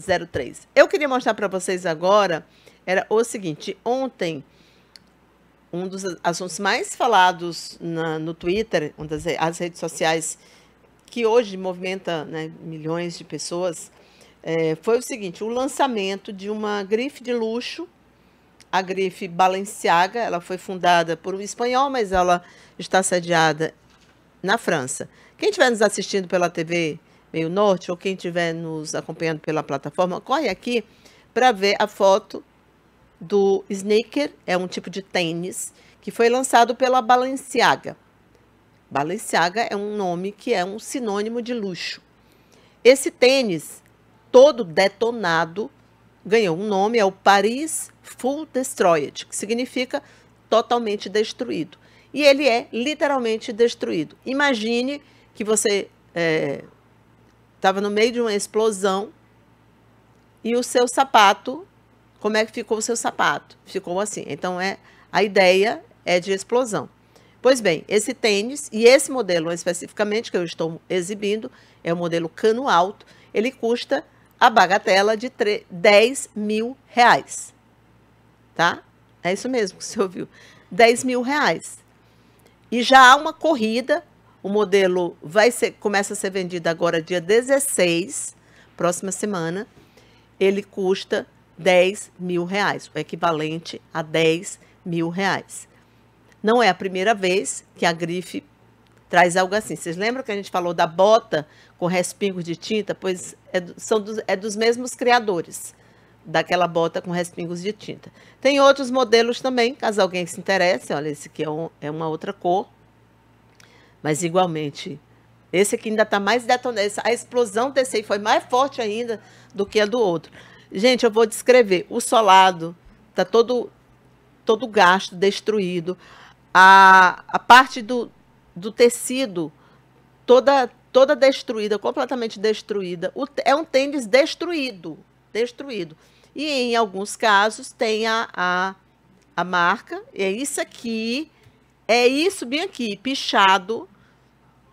03. Eu queria mostrar para vocês agora era o seguinte, ontem um dos assuntos mais falados na, no Twitter, uma das as redes sociais que hoje movimenta né, milhões de pessoas, é, foi o seguinte: o lançamento de uma grife de luxo, a grife Balenciaga. Ela foi fundada por um espanhol, mas ela está sediada na França. Quem estiver nos assistindo pela TV Meio Norte, ou quem estiver nos acompanhando pela plataforma, corre aqui para ver a foto do sneaker, é um tipo de tênis que foi lançado pela Balenciaga. Balenciaga é um nome que é um sinônimo de luxo. Esse tênis, todo detonado, ganhou um nome, é o Paris Full Destroyed, que significa totalmente destruído. E ele é literalmente destruído. Imagine que você é, estava no meio de uma explosão e o seu sapato, como é que ficou o seu sapato? Ficou assim. Então é a ideia é de explosão. Pois bem, esse tênis e esse modelo especificamente que eu estou exibindo é o modelo cano alto. Ele custa a bagatela de 10 mil reais, tá? É isso mesmo que você ouviu, 10 mil reais. E já há uma corrida o modelo vai ser, começa a ser vendido agora dia 16, próxima semana. Ele custa 10 mil reais, o equivalente a 10 mil reais. Não é a primeira vez que a grife traz algo assim. Vocês lembram que a gente falou da bota com respingos de tinta? Pois é, são dos, é dos mesmos criadores daquela bota com respingos de tinta. Tem outros modelos também, caso alguém se interesse. Olha, esse aqui é, um, é uma outra cor. Mas igualmente, esse aqui ainda está mais detonado. A explosão desse aí foi mais forte ainda do que a do outro. Gente, eu vou descrever. O solado está todo, todo gasto, destruído. A, a parte do, do tecido toda, toda destruída, completamente destruída. O, é um tênis destruído. Destruído. E em alguns casos tem a, a, a marca. E é isso aqui é isso bem aqui, pichado,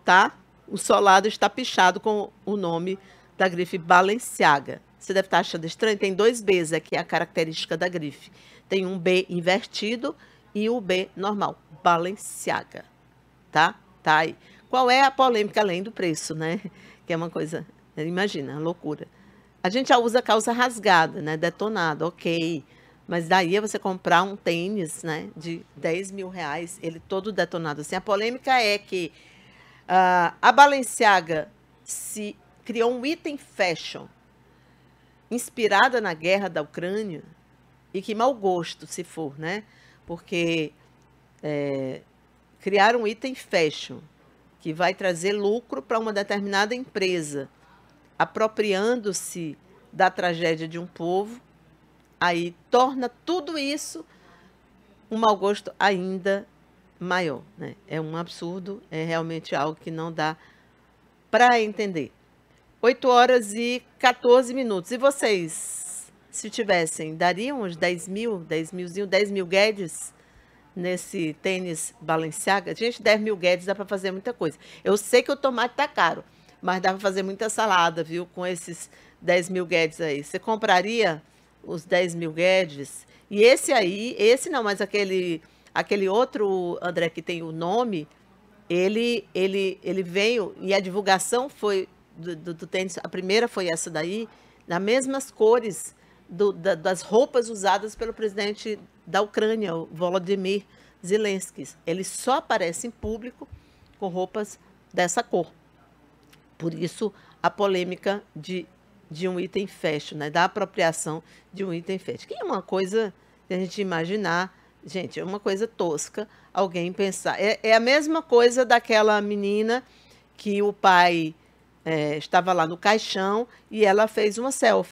tá? O solado está pichado com o nome da grife Balenciaga. Você deve estar achando estranho, tem dois Bs aqui, a característica da grife. Tem um B invertido e o B normal, Balenciaga, tá? Tá aí. Qual é a polêmica além do preço, né? Que é uma coisa, imagina, loucura. A gente já usa calça rasgada, né? Detonada, ok. Mas daí é você comprar um tênis, né, de 10 mil reais, ele todo detonado assim. A polêmica é que uh, a Balenciaga se criou um item fashion inspirada na guerra da Ucrânia e que mau gosto se for, né? Porque é, criar um item fashion que vai trazer lucro para uma determinada empresa, apropriando-se da tragédia de um povo Aí torna tudo isso um mau gosto ainda maior. Né? É um absurdo, é realmente algo que não dá para entender. 8 horas e 14 minutos. E vocês, se tivessem, dariam uns 10 mil, 10 milzinho, 10 mil Guedes nesse tênis Balenciaga? Gente, 10 mil Guedes dá para fazer muita coisa. Eu sei que o tomate tá caro, mas dá para fazer muita salada, viu, com esses 10 mil Guedes aí. Você compraria? os 10 mil Guedes. E esse aí, esse não, mas aquele, aquele outro, André, que tem o nome, ele, ele, ele veio e a divulgação foi do, do, do tênis, a primeira foi essa daí, nas mesmas cores do, da, das roupas usadas pelo presidente da Ucrânia, o Volodymyr Zelensky. Ele só aparece em público com roupas dessa cor. Por isso, a polêmica de de um item fecho, né? Da apropriação de um item fecho. Que é uma coisa de a gente imaginar, gente, é uma coisa tosca alguém pensar. É, é a mesma coisa daquela menina que o pai é, estava lá no caixão e ela fez uma selfie.